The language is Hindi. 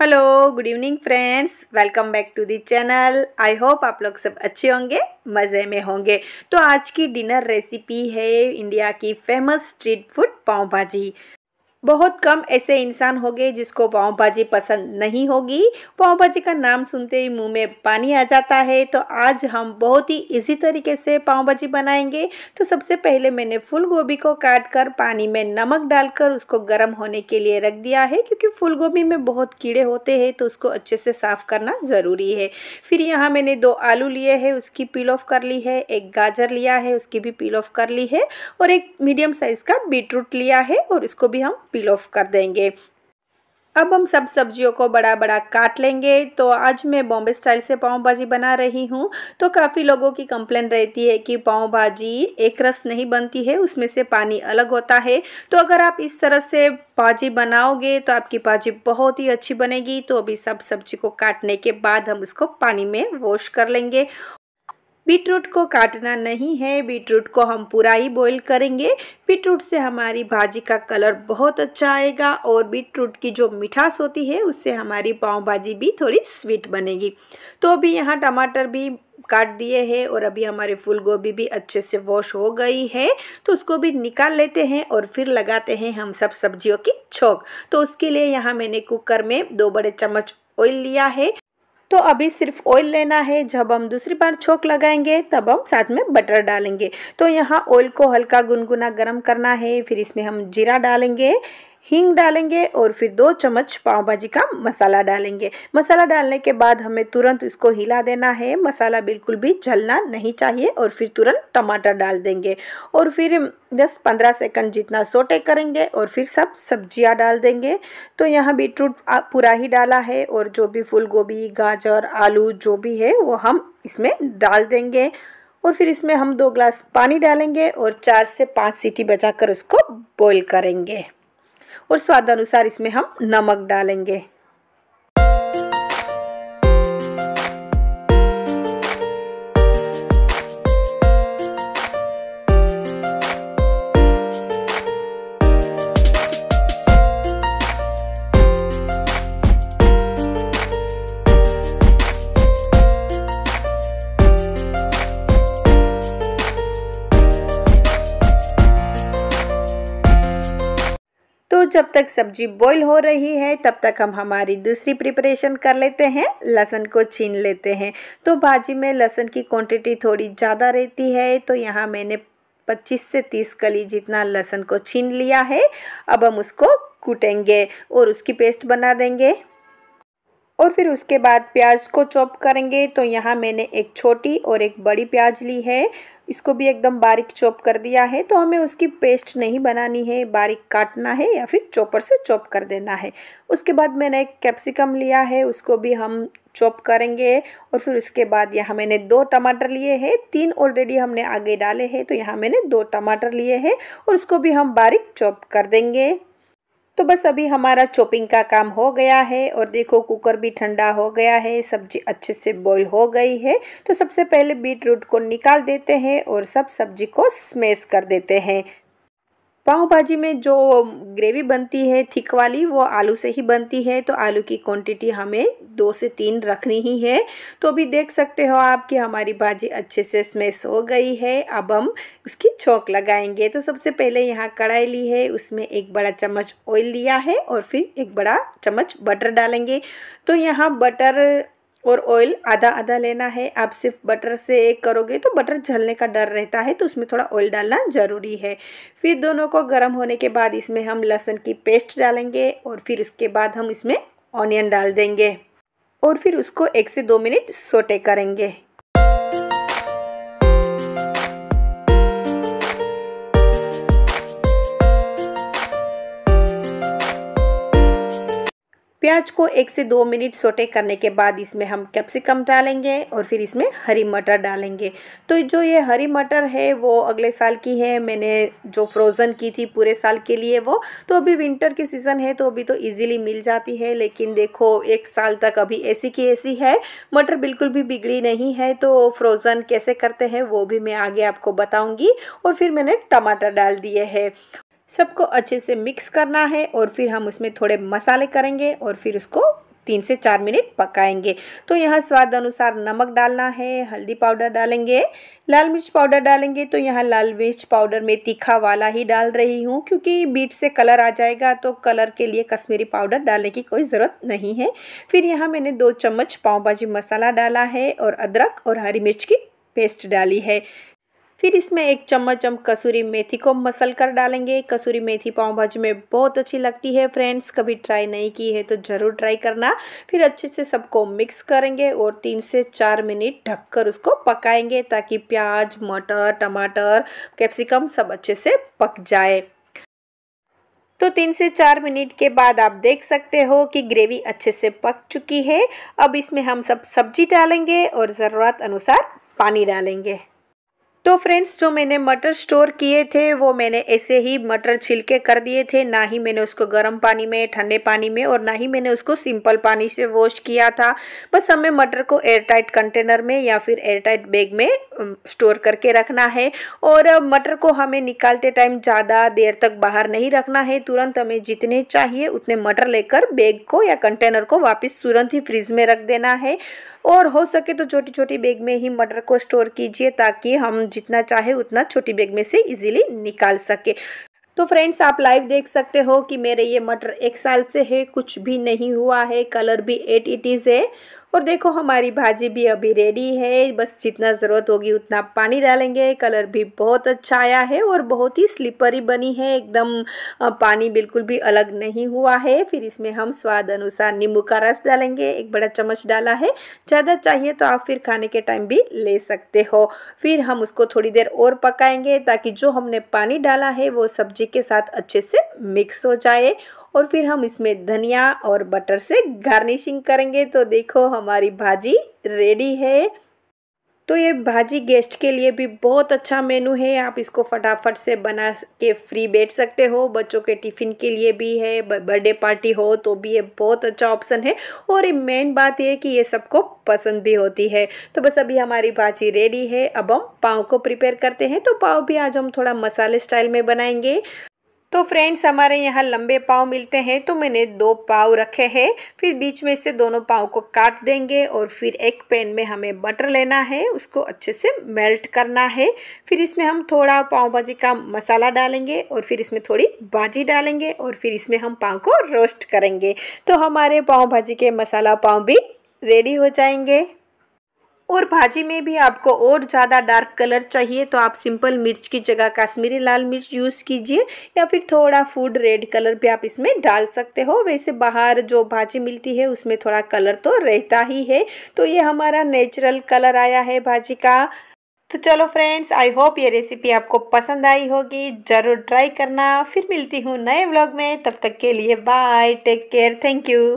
hello good evening friends welcome back to the channel I hope आप लोग सब अच्छे होंगे मज़े में होंगे तो आज की डिनर रेसिपी है इंडिया की famous street food pav bhaji बहुत कम ऐसे इंसान होंगे जिसको पाव भाजी पसंद नहीं होगी पाव भाजी का नाम सुनते ही मुंह में पानी आ जाता है तो आज हम बहुत ही इजी तरीके से पाव भाजी बनाएंगे तो सबसे पहले मैंने फूल गोभी को काट कर पानी में नमक डालकर उसको गर्म होने के लिए रख दिया है क्योंकि फूल गोभी में बहुत कीड़े होते हैं तो उसको अच्छे से साफ़ करना ज़रूरी है फिर यहाँ मैंने दो आलू लिए है उसकी पील ऑफ कर ली है एक गाजर लिया है उसकी भी पील ऑफ कर ली है और एक मीडियम साइज़ का बीटरूट लिया है और इसको भी हम पील ऑफ कर देंगे अब हम सब सब्जियों को बड़ा बड़ा काट लेंगे तो आज मैं बॉम्बे स्टाइल से पाव भाजी बना रही हूँ तो काफ़ी लोगों की कंप्लेन रहती है कि पाव भाजी एक रस नहीं बनती है उसमें से पानी अलग होता है तो अगर आप इस तरह से भाजी बनाओगे तो आपकी भाजी बहुत ही अच्छी बनेगी तो अभी सब सब्जी को काटने के बाद हम उसको पानी में वॉश कर लेंगे बीटरूट को काटना नहीं है बीटरूट को हम पूरा ही बॉईल करेंगे बीटरूट से हमारी भाजी का कलर बहुत अच्छा आएगा और बीटरूट की जो मिठास होती है उससे हमारी पाव भाजी भी थोड़ी स्वीट बनेगी तो अभी यहाँ टमाटर भी काट दिए हैं और अभी हमारे फूल गोभी भी अच्छे से वॉश हो गई है तो उसको भी निकाल लेते हैं और फिर लगाते हैं हम सब सब्जियों की छोंक तो उसके लिए यहाँ मैंने कुकर में दो बड़े चम्मच ऑयल लिया है तो अभी सिर्फ ऑयल लेना है जब हम दूसरी बार छोक लगाएंगे तब हम साथ में बटर डालेंगे तो यहाँ ऑयल को हल्का गुनगुना गर्म करना है फिर इसमें हम जीरा डालेंगे हींग डालेंगे और फिर दो चम्मच पाव भाजी का मसाला डालेंगे मसाला डालने के बाद हमें तुरंत इसको हिला देना है मसाला बिल्कुल भी जलना नहीं चाहिए और फिर तुरंत टमाटर डाल देंगे और फिर 10-15 सेकंड जितना सोटे करेंगे और फिर सब सब्जियां डाल देंगे तो यहाँ बीटरूट पूरा ही डाला है और जो भी फूल गोभी गाजर आलू जो भी है वो हम इसमें डाल देंगे और फिर इसमें हम दो ग्लास पानी डालेंगे और चार से पाँच सीटी बजाकर उसको बॉईल करेंगे और स्वादानुसार इसमें हम नमक डालेंगे तो जब तक सब्जी बॉईल हो रही है तब तक हम हमारी दूसरी प्रिपरेशन कर लेते हैं लहसन को छीन लेते हैं तो भाजी में लहसन की क्वांटिटी थोड़ी ज़्यादा रहती है तो यहाँ मैंने 25 से 30 कली जितना लहसुन को छीन लिया है अब हम उसको कूटेंगे और उसकी पेस्ट बना देंगे और फिर उसके बाद प्याज को चॉप करेंगे तो यहाँ मैंने एक छोटी और एक बड़ी प्याज ली है इसको भी एकदम बारीक चॉप कर दिया है तो हमें उसकी पेस्ट नहीं बनानी है बारीक काटना है या फिर चॉपर से चॉप कर देना है उसके बाद मैंने एक कैप्सिकम लिया है उसको भी हम चॉप करेंगे और फिर उसके बाद यहाँ मैंने दो टमाटर लिए हैं तीन ऑलरेडी हमने आगे डाले हैं तो यहाँ मैंने दो टमाटर लिए हैं और उसको भी हम बारीक चॉप कर देंगे तो बस अभी हमारा चॉपिंग का काम हो गया है और देखो कुकर भी ठंडा हो गया है सब्जी अच्छे से बॉईल हो गई है तो सबसे पहले बीट रूट को निकाल देते हैं और सब सब्जी को स्मैश कर देते हैं पाव भाजी में जो ग्रेवी बनती है थिक वाली वो आलू से ही बनती है तो आलू की क्वांटिटी हमें दो से तीन रखनी ही है तो अभी देख सकते हो आप कि हमारी भाजी अच्छे से स्मेस हो गई है अब हम उसकी छोंक लगाएंगे तो सबसे पहले यहाँ कढ़ाई ली है उसमें एक बड़ा चम्मच ऑयल लिया है और फिर एक बड़ा चम्मच बटर डालेंगे तो यहाँ बटर और ऑयल आधा आधा लेना है आप सिर्फ बटर से एक करोगे तो बटर जलने का डर रहता है तो उसमें थोड़ा ऑयल डालना ज़रूरी है फिर दोनों को गर्म होने के बाद इसमें हम लहसुन की पेस्ट डालेंगे और फिर उसके बाद हम इसमें ऑनियन डाल देंगे और फिर उसको एक से दो मिनट सोटे करेंगे प्याज को एक से दो मिनट सोटे करने के बाद इसमें हम कैप्सिकम डालेंगे और फिर इसमें हरी मटर डालेंगे तो जो ये हरी मटर है वो अगले साल की है मैंने जो फ्रोज़न की थी पूरे साल के लिए वो तो अभी विंटर के सीज़न है तो अभी तो इजीली मिल जाती है लेकिन देखो एक साल तक अभी ऐसी की ऐसी है मटर बिल्कुल भी बिगड़ी नहीं है तो फ्रोज़न कैसे करते हैं वो भी मैं आगे आपको बताऊँगी और फिर मैंने टमाटर डाल दिए है सबको अच्छे से मिक्स करना है और फिर हम उसमें थोड़े मसाले करेंगे और फिर उसको तीन से चार मिनट पकाएंगे तो यहाँ स्वाद अनुसार नमक डालना है हल्दी पाउडर डालेंगे लाल मिर्च पाउडर डालेंगे तो यहाँ लाल मिर्च पाउडर में तीखा वाला ही डाल रही हूँ क्योंकि बीट से कलर आ जाएगा तो कलर के लिए कश्मीरी पाउडर डालने की कोई ज़रूरत नहीं है फिर यहाँ मैंने दो चम्मच पाव भाजी मसाला डाला है और अदरक और हरी मिर्च की पेस्ट डाली है फिर इसमें एक चम्मच हम कसूरी मेथी को मसल कर डालेंगे कसूरी मेथी पाव भाजी में बहुत अच्छी लगती है फ्रेंड्स कभी ट्राई नहीं की है तो ज़रूर ट्राई करना फिर अच्छे से सबको मिक्स करेंगे और तीन से चार मिनट ढककर उसको पकाएंगे ताकि प्याज मटर टमाटर कैप्सिकम सब अच्छे से पक जाए तो तीन से चार मिनट के बाद आप देख सकते हो कि ग्रेवी अच्छे से पक चुकी है अब इसमें हम सब सब्जी डालेंगे और ज़रूरत अनुसार पानी डालेंगे तो फ्रेंड्स जो मैंने मटर स्टोर किए थे वो मैंने ऐसे ही मटर छिलके कर दिए थे ना ही मैंने उसको गर्म पानी में ठंडे पानी में और ना ही मैंने उसको सिंपल पानी से वॉश किया था बस हमें मटर को एयरटाइट कंटेनर में या फिर एयरटाइट बैग में स्टोर करके रखना है और मटर को हमें निकालते टाइम ज़्यादा देर तक बाहर नहीं रखना है तुरंत हमें जितने चाहिए उतने मटर लेकर बैग को या कंटेनर को वापस तुरंत ही फ्रिज में रख देना है और हो सके तो छोटी छोटी बैग में ही मटर को स्टोर कीजिए ताकि हम जितना चाहे उतना छोटी बैग में से इजीली निकाल सके तो फ्रेंड्स आप लाइव देख सकते हो कि मेरे ये मटर एक साल से है कुछ भी नहीं हुआ है कलर भी एट इट इज़ है और देखो हमारी भाजी भी अभी रेडी है बस जितना ज़रूरत होगी उतना पानी डालेंगे कलर भी बहुत अच्छा आया है और बहुत ही स्लिपरी बनी है एकदम पानी बिल्कुल भी अलग नहीं हुआ है फिर इसमें हम स्वाद अनुसार नींबू का रस डालेंगे एक बड़ा चम्मच डाला है ज़्यादा चाहिए तो आप फिर खाने के टाइम भी ले सकते हो फिर हम उसको थोड़ी देर और पकाएंगे ताकि जो हमने पानी डाला है वो सब्जी के साथ अच्छे से मिक्स हो जाए और फिर हम इसमें धनिया और बटर से गार्निशिंग करेंगे तो देखो हमारी भाजी रेडी है तो ये भाजी गेस्ट के लिए भी बहुत अच्छा मेनू है आप इसको फटाफट से बना के फ्री बैठ सकते हो बच्चों के टिफ़िन के लिए भी है बर्थडे पार्टी हो तो भी ये बहुत अच्छा ऑप्शन है और ये मेन बात ये कि ये सबको पसंद भी होती है तो बस अभी हमारी भाजी रेडी है अब हम पाव को प्रिपेयर करते हैं तो पाव भी आज हम थोड़ा मसाले स्टाइल में बनाएंगे तो फ्रेंड्स हमारे यहाँ लंबे पाव मिलते हैं तो मैंने दो पाव रखे हैं फिर बीच में से दोनों पाव को काट देंगे और फिर एक पैन में हमें बटर लेना है उसको अच्छे से मेल्ट करना है फिर इसमें हम थोड़ा पाव भाजी का मसाला डालेंगे और फिर इसमें थोड़ी भाजी डालेंगे और फिर इसमें हम पाँव को रोस्ट करेंगे तो हमारे पाव भाजी के मसाला पाँव भी रेडी हो जाएंगे और भाजी में भी आपको और ज़्यादा डार्क कलर चाहिए तो आप सिंपल मिर्च की जगह कश्मीरी लाल मिर्च यूज़ कीजिए या फिर थोड़ा फूड रेड कलर भी आप इसमें डाल सकते हो वैसे बाहर जो भाजी मिलती है उसमें थोड़ा कलर तो रहता ही है तो ये हमारा नेचुरल कलर आया है भाजी का तो चलो फ्रेंड्स आई होप ये रेसिपी आपको पसंद आई होगी ज़रूर ट्राई करना फिर मिलती हूँ नए ब्लॉग में तब तक के लिए bye take care thank you